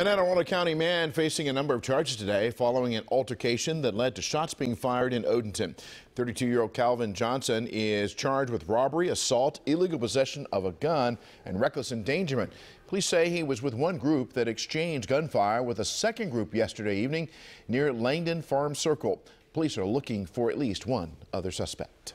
An Anarona County man facing a number of charges today following an altercation that led to shots being fired in Odenton. 32-year-old Calvin Johnson is charged with robbery, assault, illegal possession of a gun, and reckless endangerment. Police say he was with one group that exchanged gunfire with a second group yesterday evening near Langdon Farm Circle. Police are looking for at least one other suspect.